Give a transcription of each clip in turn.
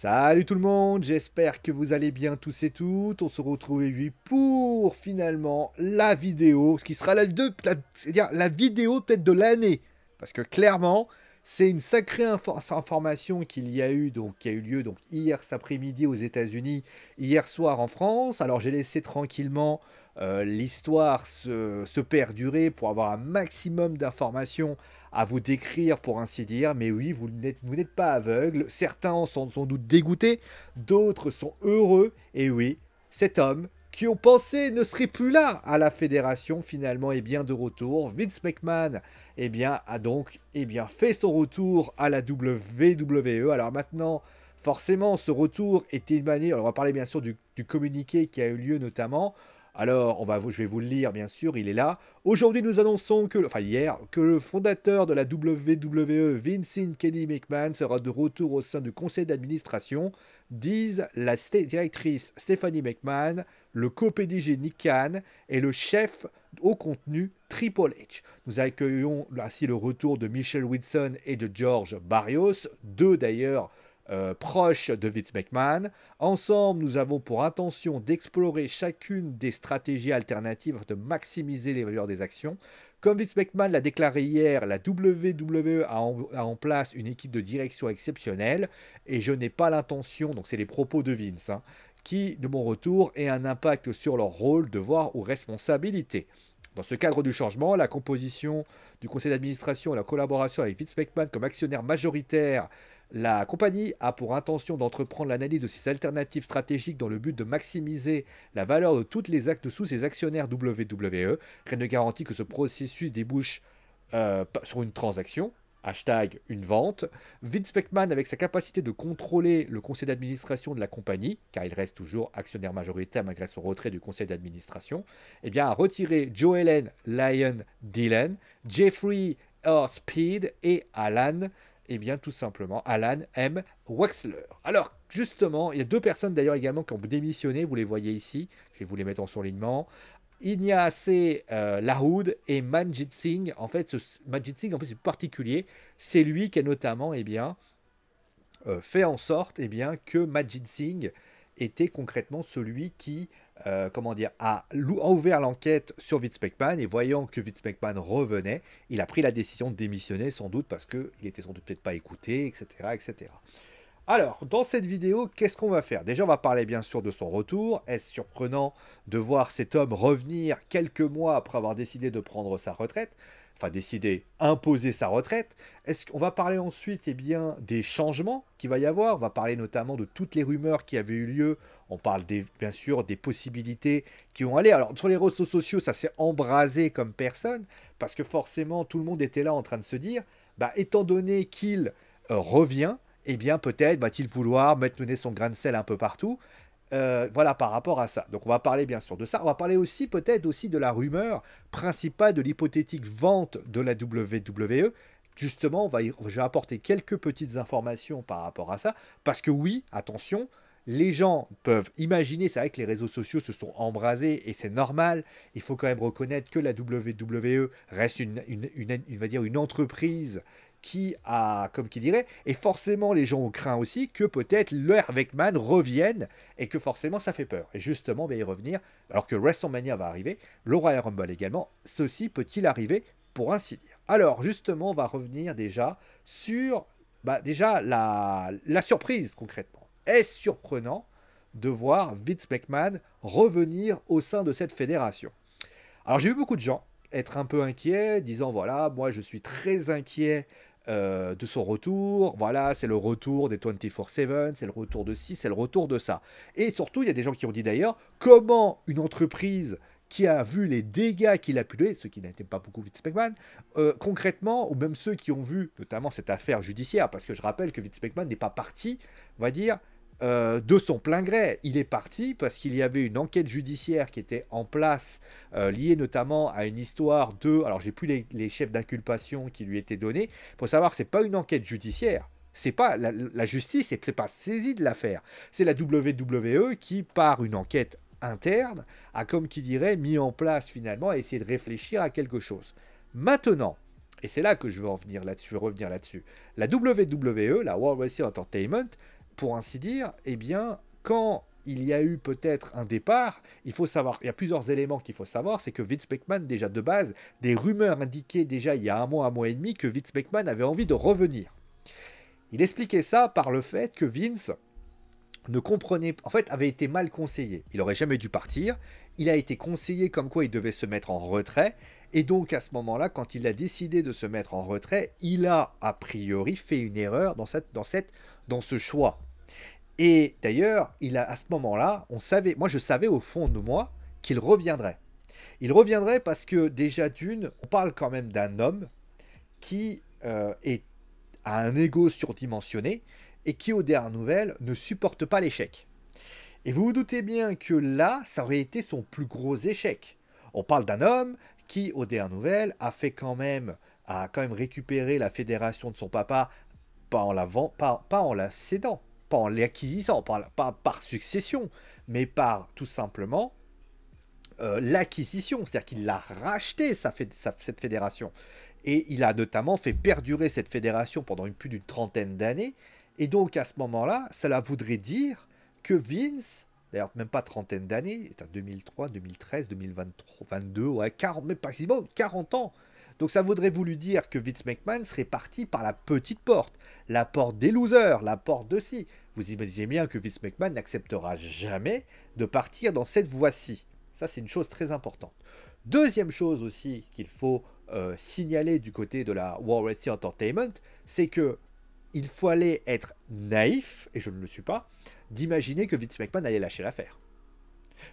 Salut tout le monde, j'espère que vous allez bien tous et toutes. On se retrouve aujourd'hui pour finalement la vidéo, ce qui sera la, de, la vidéo peut-être de l'année. Parce que clairement, c'est une sacrée information qu'il y a eu, donc qui a eu lieu donc hier cet après-midi aux États-Unis, hier soir en France. Alors j'ai laissé tranquillement euh, l'histoire se, se perdurer pour avoir un maximum d'informations à vous décrire pour ainsi dire, mais oui, vous n'êtes pas aveugle, certains sont sans doute dégoûtés, d'autres sont heureux, et oui, cet homme qui ont pensé ne serait plus là à la fédération finalement est bien de retour. Vince McMahon eh bien, a donc eh bien, fait son retour à la WWE. Alors maintenant, forcément, ce retour était une manière, on va parler bien sûr du communiqué qui a eu lieu notamment, alors, je vais vous le lire, bien sûr, il est là. Aujourd'hui, nous annonçons que, enfin hier, que le fondateur de la WWE, Vincent Kenny McMahon, sera de retour au sein du conseil d'administration, disent la directrice Stephanie McMahon, le copédigé Nick Khan et le chef au contenu Triple H. Nous accueillons ainsi le retour de Michel Whitson et de George Barrios, deux d'ailleurs euh, proche de Vince McMahon. Ensemble, nous avons pour intention d'explorer chacune des stratégies alternatives de maximiser les valeurs des actions. Comme Vince McMahon l'a déclaré hier, la WWE a en, place une équipe de direction exceptionnelle et je n'ai pas l'intention, donc c'est les propos de Vince, hein, qui, de mon retour, ait un impact sur leur rôle, devoir ou responsabilité. Dans ce cadre du changement, la composition du conseil d'administration et la collaboration avec Vince McMahon comme actionnaire majoritaire la compagnie a pour intention d'entreprendre l'analyse de ses alternatives stratégiques dans le but de maximiser la valeur de toutes les actes sous ses actionnaires WWE. Rien ne garantit que ce processus débouche euh, sur une transaction. Hashtag une vente. Vince Beckman avec sa capacité de contrôler le conseil d'administration de la compagnie, car il reste toujours actionnaire majoritaire malgré son retrait du conseil d'administration, eh bien, a retiré Joe Ellen, Lyon Dylan, Jeffrey Earthspeed et Alan et eh bien, tout simplement, Alan M. Wexler. Alors, justement, il y a deux personnes d'ailleurs également qui ont démissionné, vous les voyez ici, je vais vous les mettre en soulignement Ignace euh, Lahoud et Manjit Singh. En fait, ce, Manjit Singh, en plus, c'est particulier. C'est lui qui a notamment et eh bien, euh, fait en sorte et eh bien, que Manjit Singh était concrètement celui qui euh, comment dire, a, ouvert l'enquête sur Vince McMahon et voyant que Vince McMahon revenait, il a pris la décision de démissionner sans doute parce qu'il était sans doute peut-être pas écouté, etc., etc. Alors, dans cette vidéo, qu'est-ce qu'on va faire Déjà, on va parler bien sûr de son retour. Est-ce surprenant de voir cet homme revenir quelques mois après avoir décidé de prendre sa retraite enfin décider, imposer sa retraite. Est-ce qu'on va parler ensuite eh bien, des changements qu'il va y avoir On va parler notamment de toutes les rumeurs qui avaient eu lieu. On parle des, bien sûr des possibilités qui ont allé. Alors sur les réseaux sociaux, ça s'est embrasé comme personne, parce que forcément tout le monde était là en train de se dire, bah, étant donné qu'il euh, revient, eh bien peut-être va-t-il vouloir mettre son grain de sel un peu partout. Euh, voilà par rapport à ça. Donc on va parler bien sûr de ça. On va parler aussi peut-être aussi de la rumeur principale de l'hypothétique vente de la WWE. Justement, on va, je vais apporter quelques petites informations par rapport à ça. Parce que oui, attention, les gens peuvent imaginer, c'est vrai que les réseaux sociaux se sont embrasés et c'est normal. Il faut quand même reconnaître que la WWE reste une va dire une entreprise qui a, comme qui dirait, et forcément les gens ont craint aussi que peut-être le Hervekman revienne et que forcément ça fait peur. Et justement, va y revenir, alors que WrestleMania va arriver, le Royal Rumble également, ceci peut-il arriver pour ainsi dire. Alors justement, on va revenir déjà sur bah, déjà la, la surprise concrètement. Est-ce surprenant de voir Vince McMahon revenir au sein de cette fédération Alors j'ai vu beaucoup de gens être un peu inquiets, disant voilà, moi je suis très inquiet euh, de son retour. Voilà, c'est le retour des 24-7, c'est le retour de ci, c'est le retour de ça. Et surtout, il y a des gens qui ont dit d'ailleurs, comment une entreprise qui a vu les dégâts qu'il a pu donner, ceux qui n'étaient pas beaucoup vite euh, concrètement, ou même ceux qui ont vu notamment cette affaire judiciaire, parce que je rappelle que McMahon n'est pas parti, on va dire, euh, de son plein gré. Il est parti parce qu'il y avait une enquête judiciaire qui était en place, euh, liée notamment à une histoire de... Alors j'ai plus les, chefs d'inculpation qui lui étaient donnés. Il faut savoir que ce n'est pas une enquête judiciaire. C'est pas la, justice, c'est pas saisie de l'affaire. C'est la WWE qui, par une enquête interne, a comme qui dirait mis en place finalement à essayer de réfléchir à quelque chose. Maintenant, et c'est là que je veux en venir là je veux revenir là-dessus. La WWE, la World Wrestling Entertainment, pour ainsi dire, eh bien, quand il y a eu peut-être un départ, il faut savoir, il y a plusieurs éléments qu'il faut savoir, c'est que Vince McMahon, déjà de base, des rumeurs indiquaient déjà il y a un mois, un mois et demi, que Vince McMahon avait envie de revenir. Il expliquait ça par le fait que Vince ne comprenait, en fait, avait été mal conseillé. Il n'aurait jamais dû partir. Il a été conseillé comme quoi il devait se mettre en retrait. Et donc à ce moment-là, quand il a décidé de se mettre en retrait, il a a priori fait une erreur dans, cette, dans, cette, dans ce choix. Et d'ailleurs, il a à ce moment-là, on savait, moi je savais au fond de moi qu'il reviendrait. Il reviendrait parce que déjà d'une, on parle quand même d'un homme qui euh, est, a un ego surdimensionné et qui, aux dernières nouvelles, ne supporte pas l'échec. Et vous vous doutez bien que là, ça aurait été son plus gros échec. On parle d'un homme qui, aux dernières nouvelles, a fait quand même, a quand même récupéré la fédération de son papa, pas en la, pas, en la cédant, pas en l'acquisissant, pas, par succession, mais par tout simplement euh, l'acquisition, c'est-à-dire qu'il l'a racheté ça fait cette fédération. Et il a notamment fait perdurer cette fédération pendant plus d'une trentaine d'années. Et donc à ce moment-là, cela voudrait dire que Vince d'ailleurs même pas trentaine d'années, est à 2003, 2013, 2023, 22, ouais, 40, mais pas si bon, 40 ans. Donc ça voudrait voulu dire que Vince McMahon serait parti par la petite porte, la porte des losers, la porte de si. Vous imaginez bien que Vince McMahon n'acceptera jamais de partir dans cette voie-ci. Ça, c'est une chose très importante. Deuxième chose aussi qu'il faut euh, signaler du côté de la War Wrestling Entertainment, c'est que il fallait être naïf, et je ne le suis pas, d'imaginer que Vince McMahon allait lâcher l'affaire.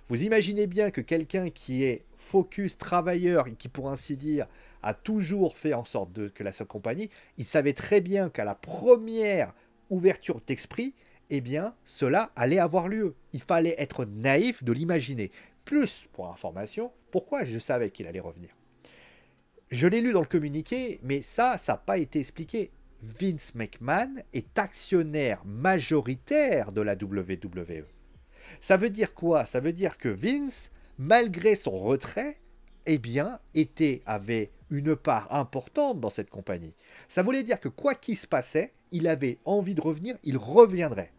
Vous imaginez bien que quelqu'un qui est focus, travailleur, et qui pour ainsi dire a toujours fait en sorte que la seule compagnie, il savait très bien qu'à la première ouverture d'esprit, eh bien, cela allait avoir lieu. Il fallait être naïf de l'imaginer. Plus, pour information, pourquoi je savais qu'il allait revenir Je l'ai lu dans le communiqué, mais ça, ça n'a pas été expliqué. Vince McMahon est actionnaire majoritaire de la WWE. Ça veut dire quoi Ça veut dire que Vince, malgré son retrait, eh bien, était, avait une part importante dans cette compagnie. Ça voulait dire que quoi qu'il se passait, il avait envie de revenir, il reviendrait.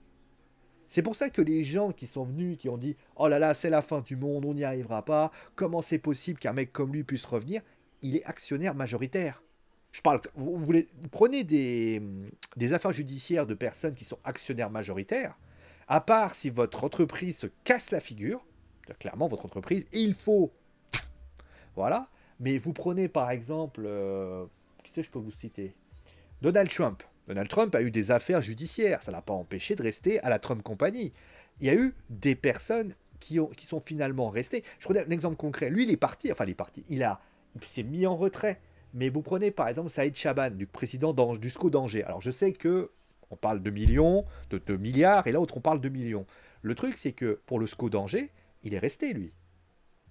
C'est pour ça que les gens qui sont venus, qui ont dit Oh là là, c'est la fin du monde, on n'y arrivera pas, comment c'est possible qu'un mec comme lui puisse revenir Il est actionnaire majoritaire je parle, vous, voulez, prenez des, hum, des, affaires judiciaires de personnes qui sont actionnaires majoritaires, à part si votre entreprise se casse la figure, clairement votre entreprise, il faut... Voilà, mais vous prenez par exemple, euh, qui c'est je peux vous citer Donald Trump. Donald Trump a eu des affaires judiciaires, ça ne l'a pas empêché de rester à la Trump Company. Il y a eu des personnes qui, ont, qui sont finalement restées. Je prenais un exemple concret, lui il est parti, enfin il est parti, il, a, il s'est mis en retrait mais vous prenez par exemple Saïd Chaban, du président du SCO d'Angers. Alors je sais que on parle de millions, de, milliards, et là autre on parle de millions. Le truc c'est que pour le SCO d'Angers, il est resté lui.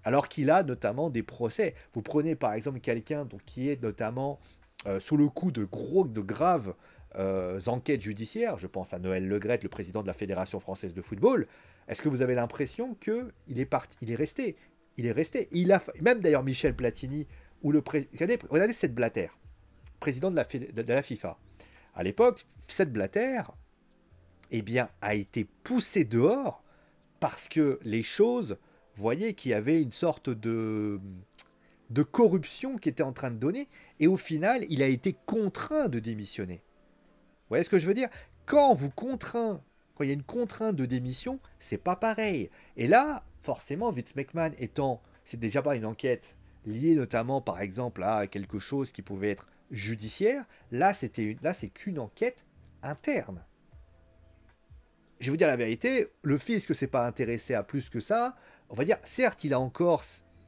Alors qu'il a notamment des procès. Vous prenez par exemple quelqu'un qui est notamment euh, sous le coup de gros, de graves euh, enquêtes judiciaires. Je pense à Noël Legrette, le président de la Fédération française de football. Est-ce que vous avez l'impression que il est parti, il est resté, il est resté. Il a, même d'ailleurs Michel Platini, où le regardez, regardez cette Blatter, président de la, FIFA. À l'époque, cette Blatter eh bien, a été poussé dehors parce que les choses, voyez, qu'il y avait une sorte de, de corruption qui était en train de donner, et au final, il a été contraint de démissionner. Vous voyez ce que je veux dire Quand vous contraint, quand il y a une contrainte de démission, c'est pas pareil. Et là, forcément, Vince McMahon étant, c'est déjà pas une enquête, lié notamment par exemple à quelque chose qui pouvait être judiciaire. Là, c'était là c'est qu'une enquête interne. Je vais vous dire la vérité, le fisc ne s'est pas intéressé à plus que ça. On va dire, certes, il a encore,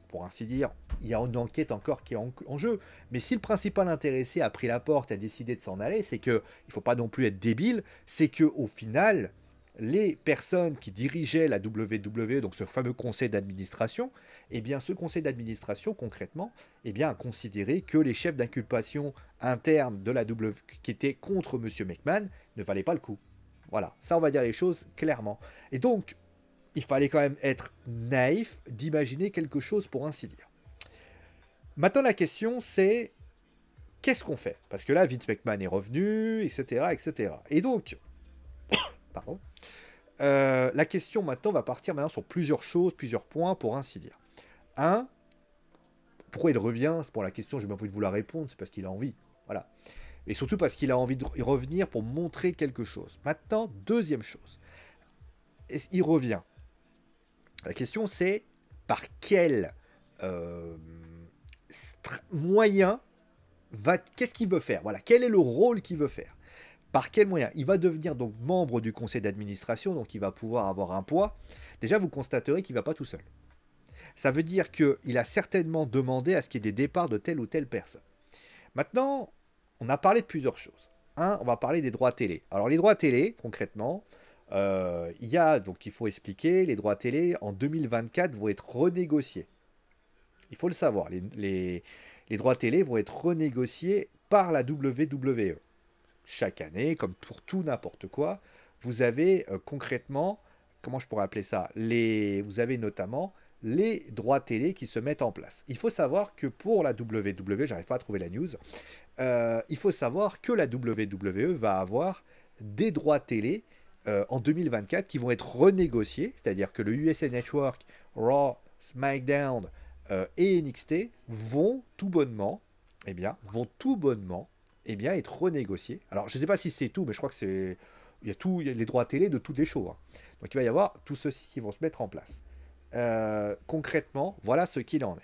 pour ainsi dire, il y a une enquête encore qui est en, jeu. Mais si le principal intéressé a pris la porte, a décidé de s'en aller, c'est que, il faut pas non plus être débile, c'est que au final, les personnes qui dirigeaient la WWE, donc ce fameux conseil d'administration, eh bien ce conseil d'administration concrètement, eh bien a considéré que les chefs d'inculpation interne de la WWE qui étaient contre M. McMahon ne valaient pas le coup. Voilà, ça on va dire les choses clairement. Et donc, il fallait quand même être naïf d'imaginer quelque chose pour ainsi dire. Maintenant la question c'est qu'est-ce qu'on fait Parce que là Vince McMahon est revenu, etc., etc. Et donc, pardon, euh, la question maintenant va partir maintenant sur plusieurs choses, plusieurs points, pour ainsi dire. Un, pourquoi il revient C'est pour la question, j'ai bien envie de vous la répondre, c'est parce qu'il a envie. Voilà. Et surtout parce qu'il a envie de revenir pour montrer quelque chose. Maintenant, deuxième chose. Il revient. La question c'est par quel euh, moyen va qu'est-ce qu'il veut faire Voilà, quel est le rôle qu'il veut faire par quel moyen Il va devenir donc membre du conseil d'administration, donc il va pouvoir avoir un poids. Déjà, vous constaterez qu'il ne va pas tout seul. Ça veut dire qu'il a certainement demandé à ce qu'il y ait des départs de telle ou telle personne. Maintenant, on a parlé de plusieurs choses. Un, on va parler des droits télé. Alors les droits télé, concrètement, euh, il y a, donc il faut expliquer, les droits télé en 2024 vont être renégociés. Il faut le savoir, les droits télé vont être renégociés par la WWE chaque année, comme pour tout n'importe quoi, vous avez euh, concrètement, comment je pourrais appeler ça, les, vous avez notamment les droits télé qui se mettent en place. Il faut savoir que pour la WWE, j'arrive pas à trouver la news, euh, il faut savoir que la WWE va avoir des droits télé euh, en 2024 qui vont être renégociés, c'est-à-dire que le USA Network, Raw, SmackDown et NXT vont tout bonnement, eh bien, vont tout bonnement et eh bien, être renégocié. Alors, je ne sais pas si c'est tout, mais je crois que c'est. Il y a tous les droits télé de toutes les choses. Hein. Donc, il va y avoir tout ceci qui vont se mettre en place. Euh, concrètement, voilà ce qu'il en est.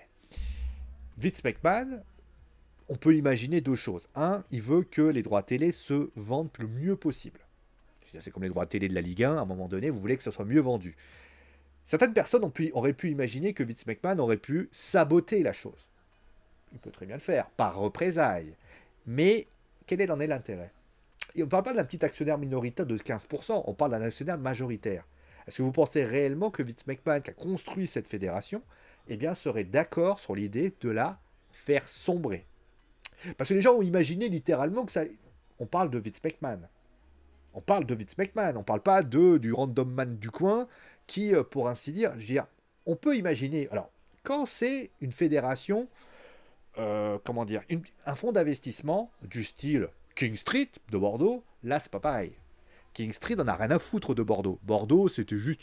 Vince McMahon, on peut imaginer deux choses. Un, il veut que les droits télé se vendent le mieux possible. C'est comme les droits télé de la Ligue 1, à un moment donné, vous voulez que ce soit mieux vendu. Certaines personnes auraient pu imaginer que Vince McMahon aurait pu saboter la chose. Il peut très bien le faire, par représailles, mais quel en est l'intérêt on ne parle pas d'un petit actionnaire minoritaire de 15%, on parle d'un actionnaire majoritaire. Est-ce que vous pensez réellement que Vince McMahon, qui a construit cette fédération, eh bien, serait d'accord sur l'idée de la faire sombrer Parce que les gens ont imaginé littéralement que ça... On parle de Vince McMahon. On parle de Vince McMahon, on ne parle pas de, du random man du coin qui, euh, pour ainsi dire, dire, on peut imaginer... Alors, quand c'est une fédération euh, comment dire, un fonds d'investissement du style King Street de Bordeaux, là c'est pas pareil. King Street on a rien à foutre de Bordeaux. Bordeaux c'était juste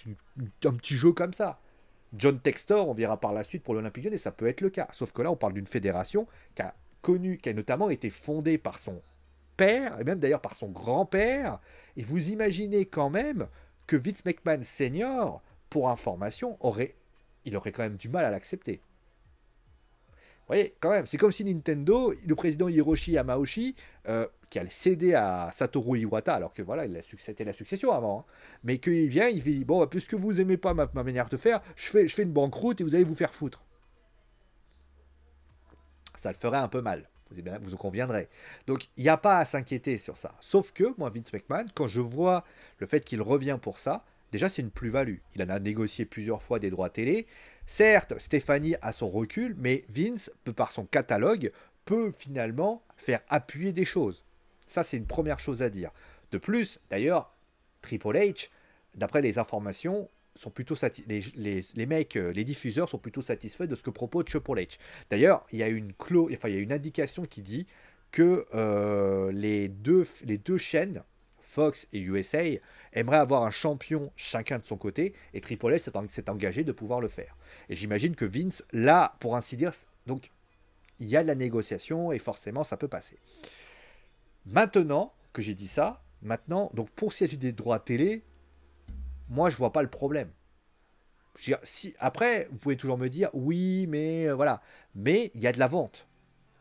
un petit jeu comme ça. John Textor, on verra par la suite pour l'Olympique et ça peut être le cas. Sauf que là on parle d'une fédération qui a connu, qui a notamment été fondée par son père, et même d'ailleurs par son grand-père. Et vous imaginez quand même que Vince McMahon senior, pour information, aurait, il aurait quand même du mal à l'accepter voyez, quand même, c'est comme si Nintendo, le président Hiroshi Yamauchi, euh, qui a cédé à Satoru Iwata, alors que voilà, il a c'était la succession avant, hein, mais qu'il vient, il dit Bon, bah, puisque vous aimez pas ma, manière de faire, je fais, je fais une banqueroute et vous allez vous faire foutre. Ça le ferait un peu mal vous, en conviendrez. Donc il n'y a pas à s'inquiéter sur ça. Sauf que moi, Vince McMahon, quand je vois le fait qu'il revient pour ça, déjà c'est une plus-value. Il en a négocié plusieurs fois des droits télé. Certes, Stéphanie a son recul, mais Vince, par son catalogue, peut finalement faire appuyer des choses. Ça, c'est une première chose à dire. De plus, d'ailleurs, Triple H, d'après les informations, sont plutôt les, mecs, euh, les diffuseurs sont plutôt satisfaits de ce que propose Triple H. D'ailleurs, il y a une il y a une indication qui dit que euh, les deux chaînes Fox et USA aimeraient avoir un champion chacun de son côté, et Triple H s'est engagé de pouvoir le faire. Et j'imagine que Vince, là, pour ainsi dire, donc il y a de la négociation et forcément ça peut passer. Maintenant que j'ai dit ça, maintenant, donc pour si j'ai des droits télé, moi je vois pas le problème. si, après, vous pouvez toujours me dire oui, mais euh, voilà. Mais il y a de la vente.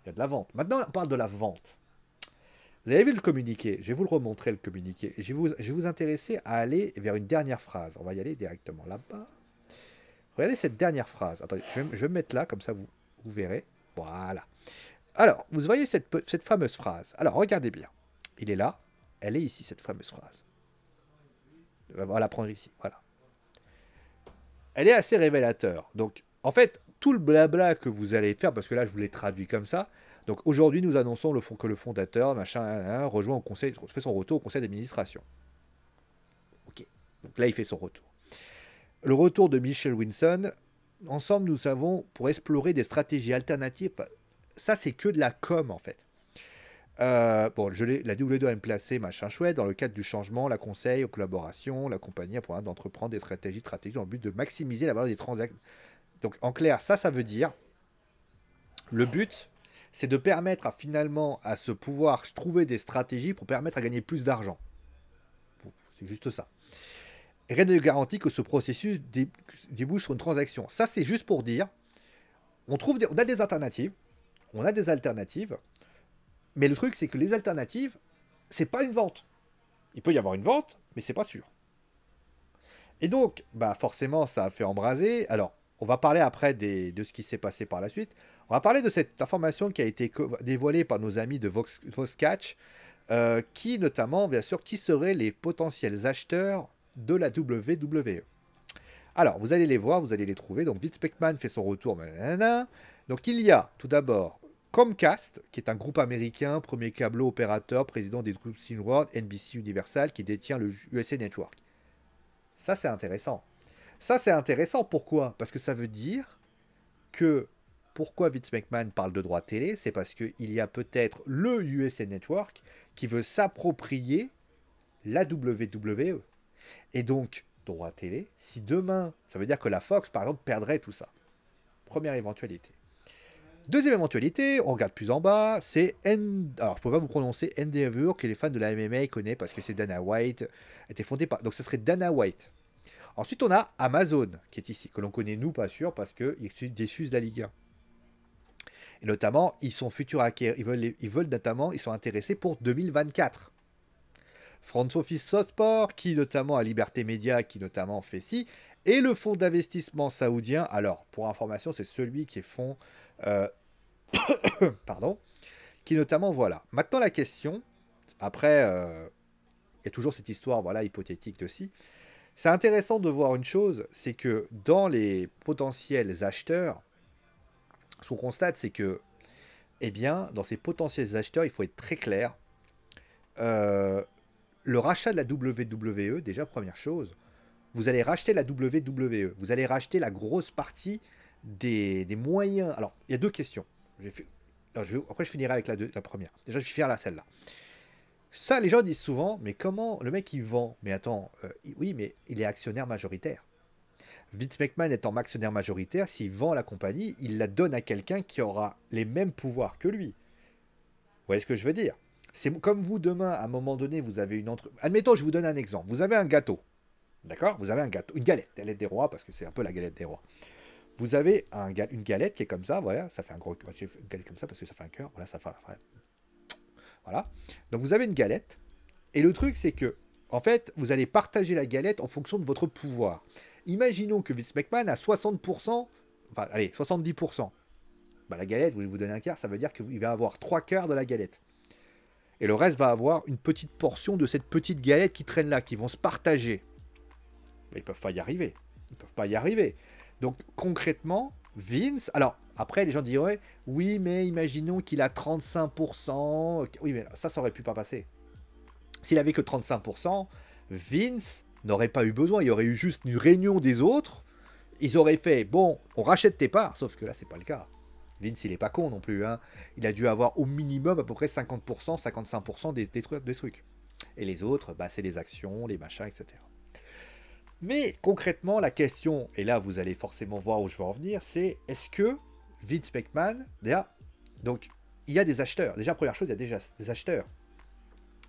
Il y a de la vente. Maintenant, on parle de la vente. Vous avez vu le communiqué, je vais vous le remontrer le communiqué. Je vais vous, intéresser à aller vers une dernière phrase. On va y aller directement là-bas. Regardez cette dernière phrase. je vais, me mettre là, comme ça vous, verrez. Voilà. Alors, vous voyez cette, cette fameuse phrase. Alors, regardez bien. Il est là. Elle est ici, cette fameuse phrase. On va la prendre ici. Voilà. Elle est assez révélateur. Donc, en fait, tout le blabla que vous allez faire, parce que là, je vous l'ai traduit comme ça, donc aujourd'hui, nous annonçons le fond, que le fondateur, machin, rejoint au conseil, fait son retour au conseil d'administration. Ok, donc là, il fait son retour. Le retour de Michel Winson, ensemble, nous savons, pour explorer des stratégies alternatives, ça, c'est que de la com, en fait. Euh, bon, je la W2 a placé, machin chouette, dans le cadre du changement, la conseil, aux collaborations, la compagnie a pour d'entreprendre des stratégies stratégiques dans le but de maximiser la valeur des transactions. Donc, en clair, ça, ça veut dire, le but, c'est de permettre finalement à se pouvoir trouver des stratégies pour permettre à gagner plus d'argent. C'est juste ça. Rien ne garantit que ce processus débouche sur une transaction. Ça, c'est juste pour dire, on, trouve on a des alternatives, on a des alternatives, mais le truc, c'est que les alternatives, c'est pas une vente. Il peut y avoir une vente, mais c'est pas sûr. Et donc, bah forcément, ça a fait embraser. Alors, on va parler après de ce qui s'est passé par la suite. On va parler de cette information qui a été dévoilée par nos amis de Vox, Voxcatch, euh, qui notamment, bien sûr, qui seraient les potentiels acheteurs de la WWE. Alors, vous allez les voir, vous allez les trouver. Donc, Vince McMahon fait son retour. Donc, il y a tout d'abord Comcast, qui est un groupe américain, premier câble opérateur, président des groupes Cineworld, NBC Universal, qui détient le USA Network. Ça, c'est intéressant. Ça, c'est intéressant. Pourquoi Parce que ça veut dire que pourquoi Vince McMahon parle de droit télé, c'est parce qu'il y a peut-être le USA Network qui veut s'approprier la WWE. Et donc, droit télé, si demain, ça veut dire que la Fox, par exemple, perdrait tout ça. Première éventualité. Deuxième éventualité, on regarde plus en bas, c'est N... Alors, je peux pas vous prononcer Endeavor, que les fans de la MMA connaissent parce que c'est Dana White, était fondée par... Donc, ce serait Dana White. Ensuite, on a Amazon, qui est ici, que l'on connaît, nous, pas sûr, parce déçu de la Ligue notamment, ils sont futurs acquéreurs. Ils veulent, notamment, ils sont intéressés pour 2024. France Office Sport, qui notamment à Liberté Média, qui notamment fait ci, et le fonds d'investissement saoudien. Alors, pour information, c'est celui qui est fonds. Euh, pardon. Qui notamment, voilà. Maintenant, la question, après, euh, il y a toujours cette histoire, voilà, hypothétique ci. C'est intéressant de voir une chose, c'est que dans les potentiels acheteurs, ce qu'on constate, c'est que, eh bien, dans ces potentiels acheteurs, il faut être très clair. Euh, le rachat de la WWE, déjà première chose, vous allez racheter la WWE, vous allez racheter la grosse partie des, moyens. Alors, il y a deux questions. Alors, Après, je finirai avec la, deux... la, première. Déjà, je suis faire la celle-là. Ça, les gens disent souvent, mais comment le mec il vend Mais attends, euh, oui, mais il est actionnaire majoritaire. Vince est étant en actionnaire majoritaire, s'il vend la compagnie, il la donne à quelqu'un qui aura les mêmes pouvoirs que lui. Vous voyez ce que je veux dire C'est comme vous demain, à un moment donné, vous avez une entre... Admettons, je vous donne un exemple. Vous avez un gâteau. D'accord Vous avez un gâteau, une galette, galette des rois, parce que c'est un peu la galette des rois. Vous avez une galette qui est comme ça, voilà, ça fait un gros... Une galette comme ça parce que ça fait un cœur, voilà, ça fait... Un... Voilà. Donc vous avez une galette, et le truc c'est que, en fait, vous allez partager la galette en fonction de votre pouvoir. Imaginons que Vince McMahon a 60%, enfin allez, 70%. Bah, la galette, vous lui vous donner un quart, ça veut dire qu'il va avoir trois quarts de la galette. Et le reste va avoir une petite portion de cette petite galette qui traîne là, qui vont se partager. Mais ils peuvent pas y arriver. Ils peuvent pas y arriver. Donc concrètement, Vince, alors après les gens diront, oui mais imaginons qu'il a 35%. Oui mais ça ça aurait pu pas passer. S'il avait que 35%, Vince n'aurait pas eu besoin. Il y aurait eu juste une réunion des autres. Ils auraient fait bon, on rachète tes parts. Sauf que là, c'est pas le cas. Vince, il est pas con non plus. Hein. Il a dû avoir au minimum à peu près 50%, 55% des, des, des trucs. Et les autres, bah, c'est les actions, les machins, etc. Mais concrètement, la question, et là vous allez forcément voir où je veux en venir, c'est est-ce que Vince McMahon, donc il y a des acheteurs. Déjà, première chose, il y a déjà des acheteurs.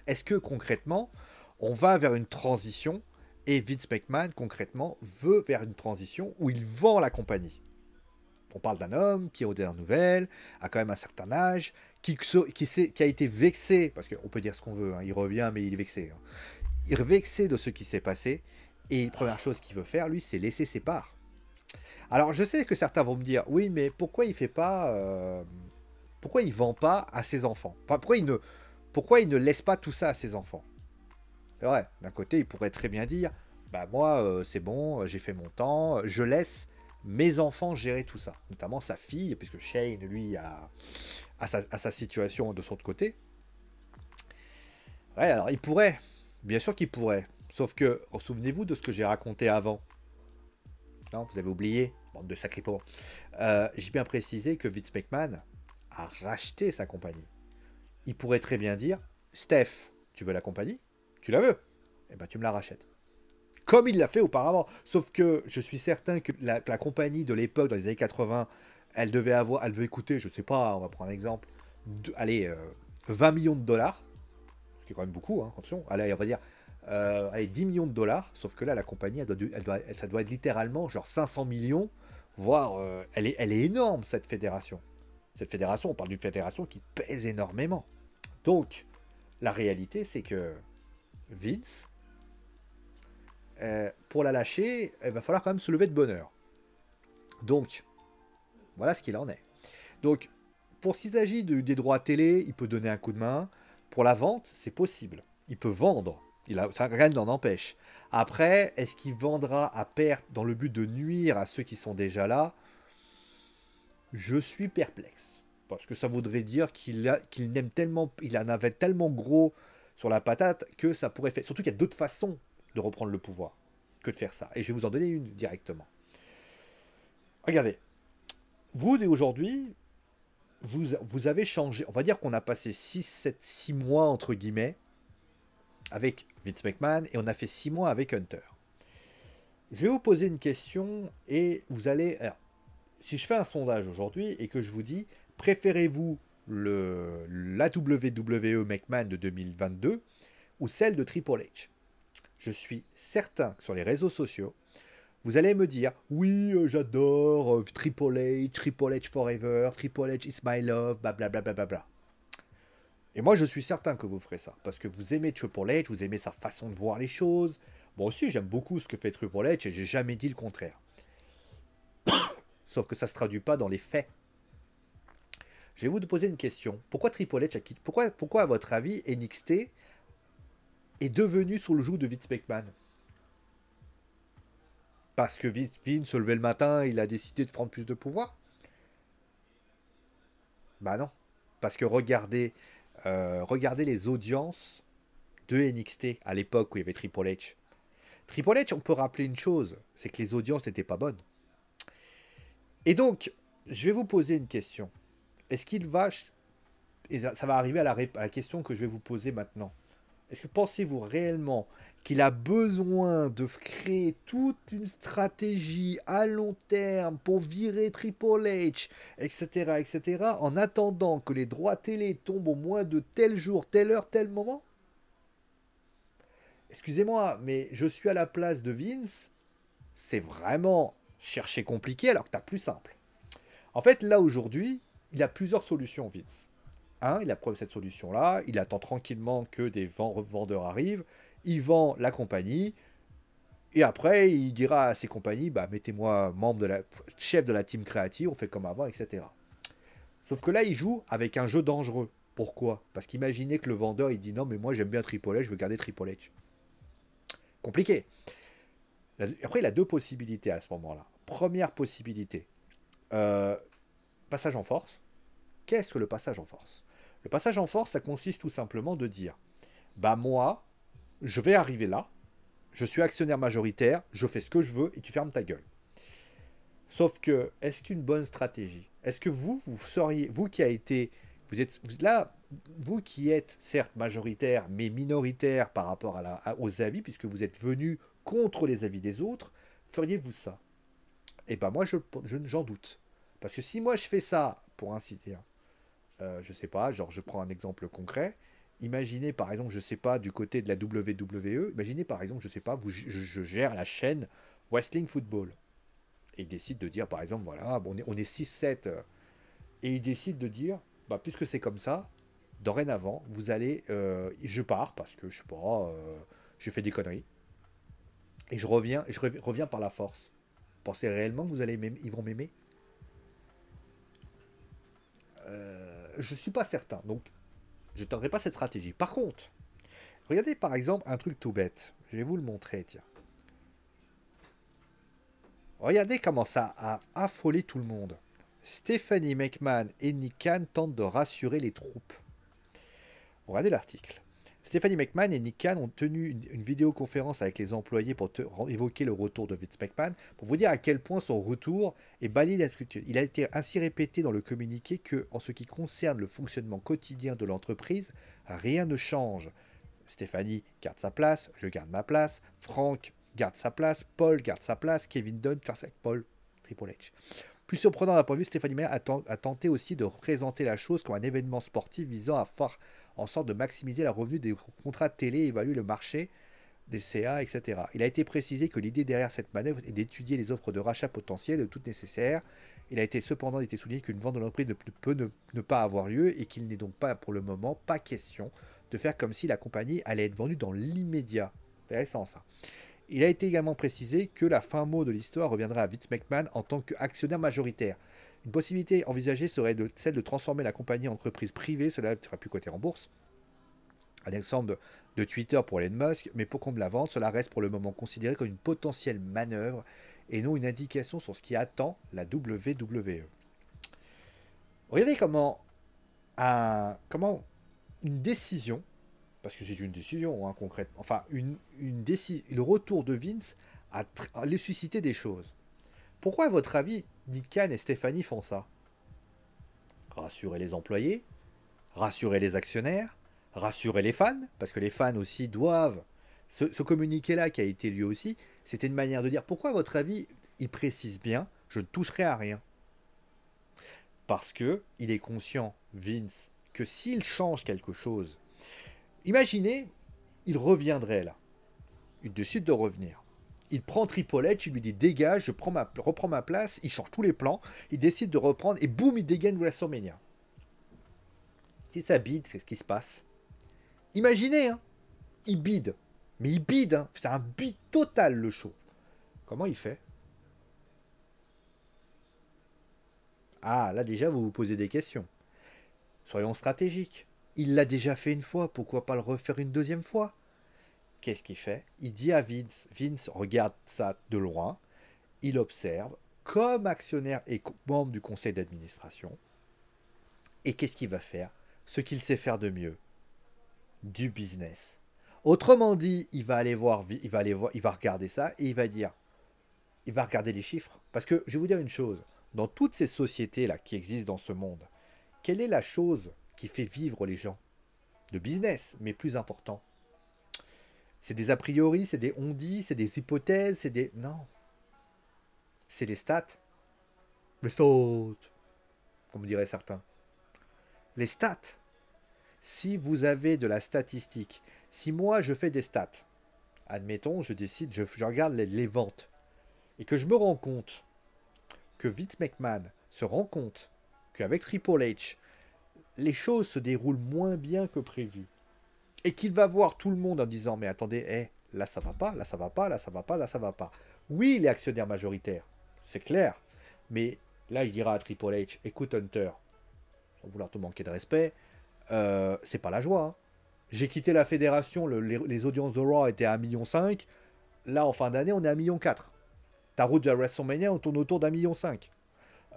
Est-ce que concrètement, on va vers une transition et Vince McMahon, concrètement, veut vers une transition où il vend la compagnie. On parle d'un homme qui est aux dernières nouvelles, a quand même un certain âge, qui, sait, qui a été vexé, parce qu'on peut dire ce qu'on veut, hein, il revient mais il est vexé. Hein. Il est vexé de ce qui s'est passé, et la première chose qu'il veut faire, lui, c'est laisser ses parts. Alors je sais que certains vont me dire, oui mais pourquoi il fait pas... Euh, pourquoi il vend pas à ses enfants Pourquoi il ne laisse pas tout ça à ses enfants d'un côté, il pourrait très bien dire Bah, moi, euh, c'est bon, euh, j'ai fait mon temps, euh, je laisse mes enfants gérer tout ça, notamment sa fille, puisque Shane, lui, a, sa, situation de son côté. Ouais, alors il pourrait, bien sûr qu'il pourrait, sauf que, souvenez-vous de ce que j'ai raconté avant. Non, vous avez oublié, bande de sacrés j'ai bien précisé que Vince McMahon a racheté sa compagnie. Il pourrait très bien dire Steph, tu veux la compagnie tu la veux Eh ben, tu me la rachètes. Comme il l'a fait auparavant. Sauf que je suis certain que la, compagnie de l'époque, dans les années 80, elle devait avoir, elle devait coûter, je sais pas, on va prendre un exemple, allez, 20 euh, millions de dollars, ce qui est quand même beaucoup, hein, attention, allez, on va dire, euh, allez, 10 millions de dollars, sauf que là, la compagnie, elle doit, ça doit être littéralement genre 500 millions, voire, euh, elle, est, elle est énorme, cette fédération. Cette fédération, on parle d'une fédération qui pèse énormément. Donc, la réalité, c'est que Vince, euh, pour la lâcher, il va falloir quand même se lever de bonheur. Donc, voilà ce qu'il en est. Donc, pour s'il s'agit de, des droits à télé, il peut donner un coup de main. Pour la vente, c'est possible. Il peut vendre. Il a, ça, rien n'en empêche. Après, est-ce qu'il vendra à perte dans le but de nuire à ceux qui sont déjà là Je suis perplexe. Parce que ça voudrait dire qu'il n'aime tellement, il en avait tellement gros sur la patate que ça pourrait faire. Surtout qu'il y a d'autres façons de reprendre le pouvoir que de faire ça. Et je vais vous en donner une directement. Regardez. Vous, dès aujourd'hui, vous, vous avez changé. On va dire qu'on a passé 6, 7, 6 mois, entre guillemets, avec Vince McMahon et on a fait 6 mois avec Hunter. Je vais vous poser une question et vous allez. si je fais un sondage aujourd'hui et que je vous dis, préférez-vous le, la WWE McMahon de 2022 ou celle de Triple H. Je suis certain que sur les réseaux sociaux, vous allez me dire oui, euh, j'adore euh, Triple H, Triple H Forever, Triple H is my love, blablabla. Et moi, je suis certain que vous ferez ça parce que vous aimez Triple H, vous aimez sa façon de voir les choses. Moi aussi, j'aime beaucoup ce que fait Triple H et j'ai jamais dit le contraire. Sauf que ça se traduit pas dans les faits. Je vais vous poser une question. Pourquoi Triple H a quitté pourquoi, à votre avis, NXT est devenu sous le joug de Vince McMahon Parce que Vince se levait le matin, il a décidé de prendre plus de pouvoir Bah non. Parce que regardez, euh, regardez les audiences de NXT à l'époque où il y avait Triple H. Triple H, on peut rappeler une chose, c'est que les audiences n'étaient pas bonnes. Et donc, je vais vous poser une question. Est-ce qu'il va. ça va arriver à la, à la question que je vais vous poser maintenant. Est-ce que pensez-vous réellement qu'il a besoin de créer toute une stratégie à long terme pour virer Triple H, etc., etc., en attendant que les droits télé tombent au moins de tel jour, telle heure, tel moment Excusez-moi, mais je suis à la place de Vince. C'est vraiment chercher compliqué alors que as plus simple. En fait, là aujourd'hui, il a plusieurs solutions, Vince. Un, hein, il a cette solution-là, il attend tranquillement que des vendeurs arrivent, il vend la compagnie, et après, il dira à ses compagnies, bah, mettez-moi membre de la, chef de la team créative, on fait comme avant, etc. Sauf que là, il joue avec un jeu dangereux. Pourquoi Parce qu'imaginez que le vendeur, il dit, non, mais moi, j'aime bien Triple H, je veux garder Triple H. Compliqué. Après, il a deux possibilités à ce moment-là. Première possibilité, euh, passage en force. Qu'est-ce que le passage en force Le passage en force, ça consiste tout simplement de dire, bah moi, je vais arriver là, je suis actionnaire majoritaire, je fais ce que je veux et tu fermes ta gueule. Sauf que, est-ce qu'une bonne stratégie Est-ce que vous, vous seriez, vous qui a été, vous êtes là, vous qui êtes certes majoritaire, mais minoritaire par rapport à aux avis, puisque vous êtes venu contre les avis des autres, feriez-vous ça Eh ben moi, j'en je, doute. Parce que si moi je fais ça pour inciter, hein, euh, je sais pas, genre je prends un exemple concret. Imaginez par exemple, je sais pas, du côté de la WWE, imaginez par exemple, je sais pas, vous, je, gère la chaîne Wrestling Football. Et ils décident de dire par exemple, voilà, ah, on est, est 6-7. Et ils décident de dire, bah, puisque c'est comme ça, dorénavant, vous allez, euh, je pars parce que je sais pas, euh, je fais des conneries. Et je reviens, je reviens par la force. Pensez réellement que vous allez ils vont m'aimer je ne suis pas certain. Donc, je ne pas cette stratégie. Par contre, regardez par exemple un truc tout bête. Je vais vous le montrer, tiens. Regardez comment ça a affolé tout le monde. Stephanie McMahon et Nick Khan tentent de rassurer les troupes. Regardez l'article. Stéphanie McMahon et Nick Khan ont tenu une, vidéoconférence avec les employés pour évoquer le retour de Vince McMahon, pour vous dire à quel point son retour est bali la structure. Il a été ainsi répété dans le communiqué que, en ce qui concerne le fonctionnement quotidien de l'entreprise, rien ne change. Stéphanie garde sa place, je garde ma place, Frank garde sa place, Paul garde sa place, Kevin Dunn, Charles Paul, Triple H. Plus surprenant d'un point de vue, Stéphanie McMahon a, tenté aussi de présenter la chose comme un événement sportif visant à, faire en sorte de maximiser la revenu des contrats de télé, évaluer le marché des CA, etc. Il a été précisé que l'idée derrière cette manœuvre est d'étudier les offres de rachat potentielles de toutes nécessaires. Il a été cependant été souligné qu'une vente de l'entreprise ne peut ne, pas avoir lieu et qu'il n'est donc pas pour le moment pas question de faire comme si la compagnie allait être vendue dans l'immédiat. Intéressant ça. Il a été également précisé que la fin mot de l'histoire reviendra à Vince McMahon en tant qu'actionnaire majoritaire. Une possibilité envisagée serait celle de transformer la compagnie en entreprise privée, cela ne sera plus coté en bourse. Un exemple de Twitter pour Elon Musk, mais pour comble la vente, cela reste pour le moment considéré comme une potentielle manœuvre et non une indication sur ce qui attend la WWE. Regardez comment, comment une décision, parce que c'est une décision hein, concrète, enfin une, décision, le retour de Vince a suscité des choses. Pourquoi, à votre avis, Can et Stéphanie font ça. Rassurer les employés, rassurer les actionnaires, rassurer les fans, parce que les fans aussi doivent. Ce, communiquer communiqué-là qui a été lu aussi, c'était une manière de dire pourquoi, votre avis, il précise bien je ne toucherai à rien. Parce que il est conscient, Vince, que s'il change quelque chose, imaginez, il reviendrait là. Il décide de revenir il prend Tripolette, il lui dit dégage, je prends ma, reprends ma place, il change tous les plans, il décide de reprendre et boum, il dégaine WrestleMania. Si ça bide, c'est ce qui se passe. Imaginez, hein, il bide. Mais il bide, hein, c'est un bide total le show. Comment il fait Ah, là déjà, vous vous posez des questions. Soyons stratégiques. Il l'a déjà fait une fois, pourquoi pas le refaire une deuxième fois qu'est-ce qu'il fait Il dit à Vince, Vince regarde ça de loin, il observe, comme actionnaire et membre du conseil d'administration, et qu'est-ce qu'il va faire Ce qu'il sait faire de mieux, du business. Autrement dit, il va aller voir, il va aller il va regarder ça et il va dire, il va regarder les chiffres. Parce que je vais vous dire une chose, dans toutes ces sociétés là qui existent dans ce monde, quelle est la chose qui fait vivre les gens De business, mais plus important, c'est des a priori, c'est des on dit, c'est des hypothèses, c'est des. Non. C'est les stats. Les stats Comme diraient certains. Les stats Si vous avez de la statistique, si moi je fais des stats, admettons, je décide, je, regarde les, ventes, et que je me rends compte que Vince McMahon se rend compte qu'avec Triple H, les choses se déroulent moins bien que prévu et qu'il va voir tout le monde en disant mais attendez, hé, eh, là ça va pas, là ça va pas, là ça va pas, là ça va pas. Oui, il est actionnaire majoritaire, c'est clair. Mais là, il dira à Triple H, écoute Hunter, sans vouloir te manquer de respect, euh, c'est pas la joie. Hein. J'ai quitté la fédération, les, audiences de Raw étaient à 1,5 million. Là, en fin d'année, on est à 1,4 million. Ta route de WrestleMania, on tourne autour d'un million 5.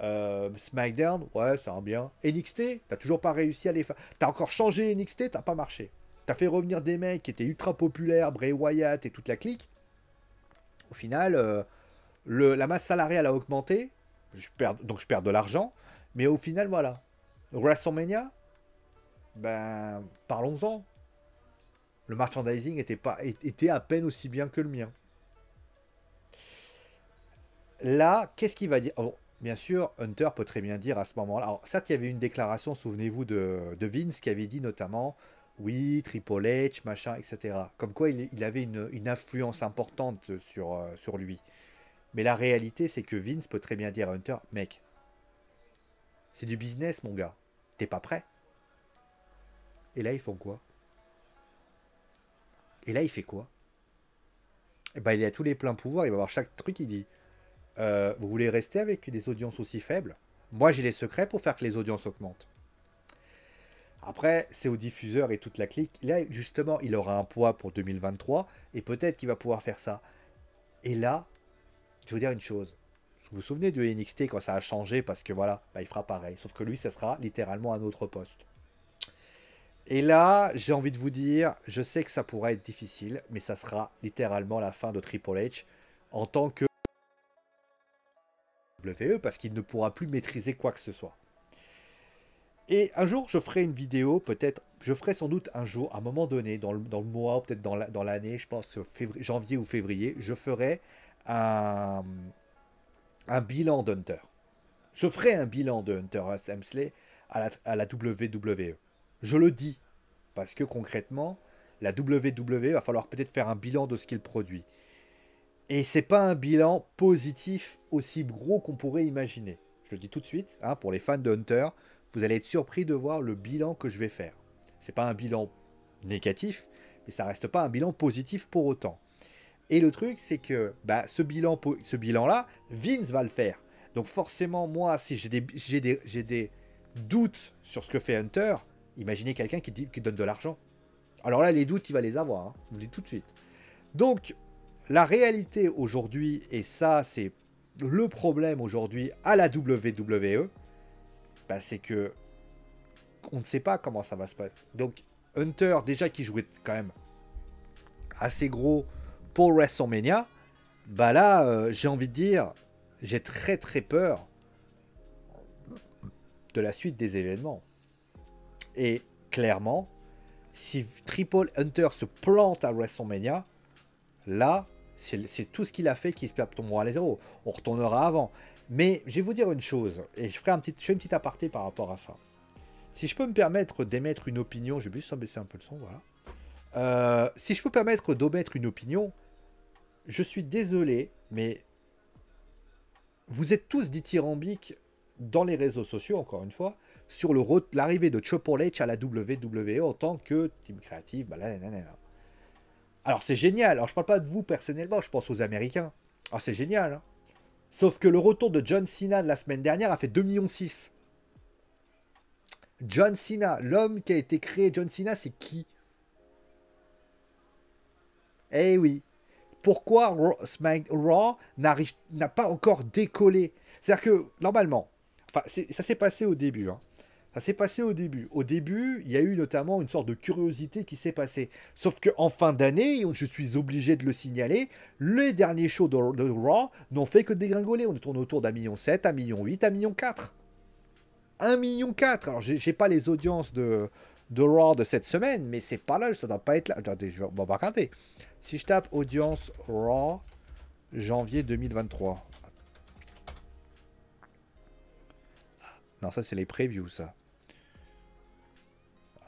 Euh, SmackDown, ouais, ça va bien. NXT, t'as toujours pas réussi à les faire. T'as encore changé NXT, t'as pas marché. T'as fait revenir des mecs qui étaient ultra populaires, Bray Wyatt et toute la clique. Au final, euh, la masse salariale a augmenté, donc je perds de l'argent. Mais au final, voilà. WrestleMania, ben, parlons-en. Le merchandising était, pas, était à peine aussi bien que le mien. Là, qu'est-ce qu'il va dire oh, Bien sûr, Hunter peut très bien dire à ce moment-là. Alors, certes, il y avait une déclaration, souvenez-vous, de Vince qui avait dit notamment oui, Triple H, machin, etc. Comme quoi il, avait une, influence importante sur, euh, sur lui. Mais la réalité, c'est que Vince peut très bien dire à Hunter, mec, c'est du business, mon gars. T'es pas prêt Et là, ils font quoi Et là, il fait quoi Eh ben, il a tous les pleins pouvoirs. Il va voir chaque truc. Il dit, euh, vous voulez rester avec des audiences aussi faibles Moi, j'ai les secrets pour faire que les audiences augmentent. Après, c'est au diffuseur et toute la clique. Là, justement, il aura un poids pour 2023 et peut-être qu'il va pouvoir faire ça. Et là, je vais vous dire une chose. Vous vous souvenez de NXT quand ça a changé parce que voilà, bah, il fera pareil. Sauf que lui, ça sera littéralement un autre poste. Et là, j'ai envie de vous dire, je sais que ça pourra être difficile, mais ça sera littéralement la fin de Triple H en tant que WWE parce qu'il ne pourra plus maîtriser quoi que ce soit. Et un jour, je ferai une vidéo, peut-être, je ferai sans doute un jour, à un moment donné, dans le, mois, peut-être dans l'année, je pense janvier ou février, je ferai un, bilan d'Hunter. Je ferai un bilan de Hunter à la, à la WWE. Je le dis, parce que concrètement, la WWE va falloir peut-être faire un bilan de ce qu'il produit. Et c'est pas un bilan positif aussi gros qu'on pourrait imaginer. Je le dis tout de suite, hein, pour les fans de Hunter, vous allez être surpris de voir le bilan que je vais faire. n'est pas un bilan négatif, mais ça reste pas un bilan positif pour autant. Et le truc, c'est que bah, ce bilan, ce bilan-là, Vince va le faire. Donc forcément, moi, si j'ai des, doutes sur ce que fait Hunter, imaginez quelqu'un qui, dit, donne de l'argent. Alors là, les doutes, il va les avoir, hein. je vous le dis tout de suite. Donc, la réalité aujourd'hui, et ça, c'est le problème aujourd'hui à la WWE, bah, c'est que on ne sait pas comment ça va se passer. Donc Hunter, déjà qui jouait quand même assez gros pour WrestleMania, bah là, euh, j'ai envie de dire, j'ai très très peur de la suite des événements. Et clairement, si Triple Hunter se plante à WrestleMania, là, c'est tout ce qu'il a fait qui se perd à les zéro. On retournera avant. Mais je vais vous dire une chose, et je ferai un petit, aparté par rapport à ça. Si je peux me permettre d'émettre une opinion, je vais juste baisser un peu le son, voilà. Euh, si je peux permettre d'omettre une opinion, je suis désolé, mais vous êtes tous dithyrambiques dans les réseaux sociaux, encore une fois, sur le l'arrivée de H à la WWE en tant que team créative. Alors c'est génial. Alors je parle pas de vous personnellement, je pense aux Américains. Alors ah, c'est génial. Hein. Sauf que le retour de John Cena de la semaine dernière a fait 2,6 millions. John Cena, l'homme qui a été créé John Cena, c'est qui Eh oui. Pourquoi Raw n'a pas encore décollé C'est-à-dire que, normalement, ça s'est passé au début. Hein ça s'est passé au début. Au début, il y a eu notamment une sorte de curiosité qui s'est passée. Sauf qu'en fin d'année, je suis obligé de le signaler, les derniers shows de, Raw n'ont fait que dégringoler. On tourne autour d'un million 7, un million 8, un million 4. Un million 4. Alors, j'ai pas les audiences de, Raw de cette semaine, mais c'est pas là, ça doit pas être là. Attendez, je vais, on va Si je tape audience Raw janvier 2023. Ah, non, ça c'est les previews, ça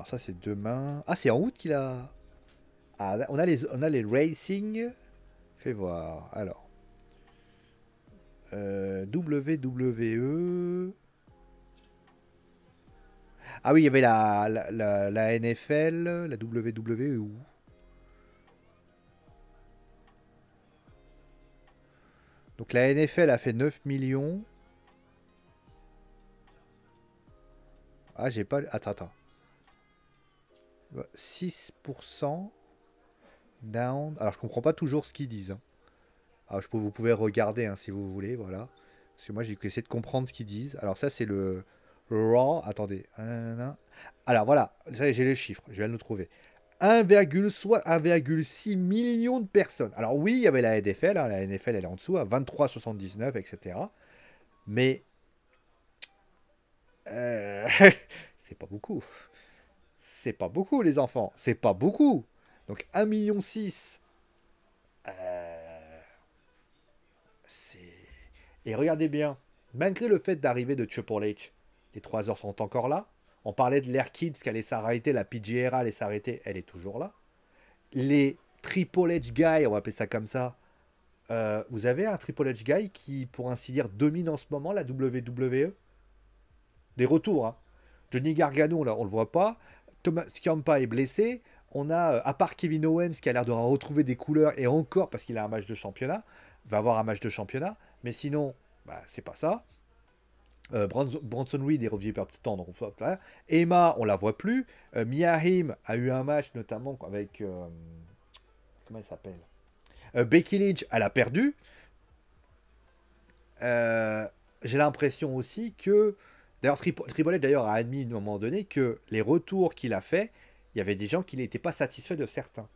ça c'est demain. Ah c'est en août qu'il a. Ah, on a les on a les racing. Fais voir. Alors. Euh, WWE. Ah oui, il y avait la, la, NFL, la WWE Donc la NFL a fait 9 millions. Ah, j'ai pas. Attends, attends. 6% down. Alors, je comprends pas toujours ce qu'ils disent. Hein. je peux, vous pouvez regarder hein, si vous voulez, voilà. Parce que moi, j'ai essayé de comprendre ce qu'ils disent. Alors, ça, c'est le raw. Attendez. Ah, Alors, voilà. J'ai le chiffre. Je vais de le trouver. 1,6 million de personnes. Alors, oui, il y avait la NFL. Hein. La NFL, elle est en dessous, à 23,79, etc. Mais. Euh, c'est pas beaucoup c'est pas beaucoup, les enfants. C'est pas beaucoup. Donc 1,6 million. Euh, c'est. Et regardez bien, malgré le fait d'arriver de Triple H, les 3 heures sont encore là. On parlait de l'Air Kids qui allait s'arrêter, la PGR allait s'arrêter, elle est toujours là. Les Triple H Guy, on va appeler ça comme ça. Euh, vous avez un Triple H Guy qui, pour ainsi dire, domine en ce moment la WWE. Des retours, hein. Johnny Gargano, là, on le voit pas. Thomas Ciampa est blessé. On a, euh, à part Kevin Owens qui a l'air de retrouver des couleurs, et encore parce qu'il a un match de championnat, va avoir un match de championnat, mais sinon, bah, c'est pas ça. Euh, Bronson Reed est revenu par petit temps, hein. Emma, on la voit plus. Euh, a eu un match notamment avec. Euh, comment elle s'appelle Becky Lynch, elle a perdu. J'ai l'impression aussi que D'ailleurs, Triple d'ailleurs a admis à un moment donné que les retours qu'il a fait, il y avait des gens qui n'étaient pas satisfaits de certains.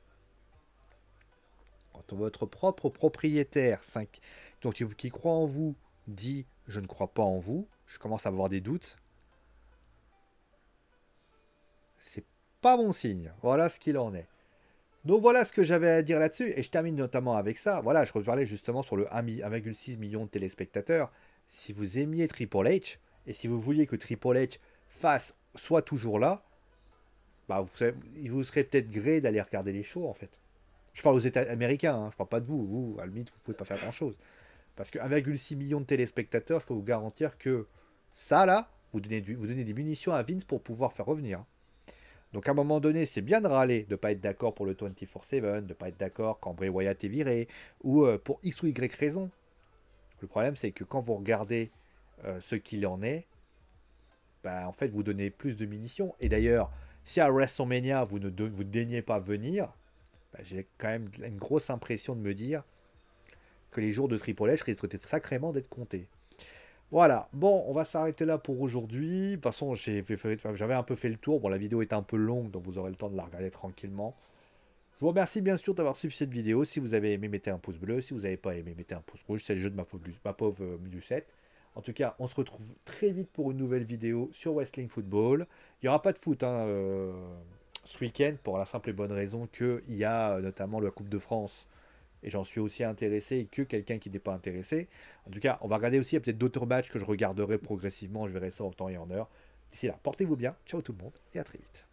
Quand votre propre propriétaire 5, donc qui croit en vous, dit je ne crois pas en vous, je commence à avoir des doutes. C'est pas bon signe. Voilà ce qu'il en est. Donc voilà ce que j'avais à dire là-dessus, et je termine notamment avec ça. Voilà, je reparlais justement sur le 1,6 million de téléspectateurs. Si vous aimiez Triple H, et si vous vouliez que Triple H fasse, soit toujours là, bah vous il vous serait peut-être gré d'aller regarder les shows en fait. Je parle aux États américains, je hein, je parle pas de vous. Vous, à la vous pouvez pas faire grand-chose. Parce que 1,6 million de téléspectateurs, je peux vous garantir que ça là, vous donnez, vous donnez des munitions à Vince pour pouvoir faire revenir. Donc à un moment donné, c'est bien de râler, de pas être d'accord pour le 24-7, de pas être d'accord quand Bray Wyatt est viré, ou euh, pour X ou Y raison. Le problème, c'est que quand vous regardez euh, ce qu'il en est, ben, en fait, vous donnez plus de munitions. Et d'ailleurs, si à WrestleMania, vous ne vous daignez pas venir, ben, j'ai quand même une grosse impression de me dire que les jours de Triple H risquent sacrément d'être comptés. Voilà, bon, on va s'arrêter là pour aujourd'hui. De toute façon, j'avais un peu fait le tour. Bon, la vidéo est un peu longue, donc vous aurez le temps de la regarder tranquillement. Je vous remercie bien sûr d'avoir suivi cette vidéo. Si vous avez aimé, mettez un pouce bleu. Si vous n'avez pas aimé, mettez un pouce rouge. C'est le jeu de ma pauvre, ma pauvre euh, en tout cas, on se retrouve très vite pour une nouvelle vidéo sur Wrestling Football. Il n'y aura pas de foot hein, euh, ce week-end pour la simple et bonne raison qu'il y a euh, notamment la Coupe de France et j'en suis aussi intéressé que quelqu'un qui n'est pas intéressé. En tout cas, on va regarder aussi peut-être d'autres matchs que je regarderai progressivement. Je verrai ça en temps et en heure. D'ici là, portez-vous bien. Ciao tout le monde et à très vite.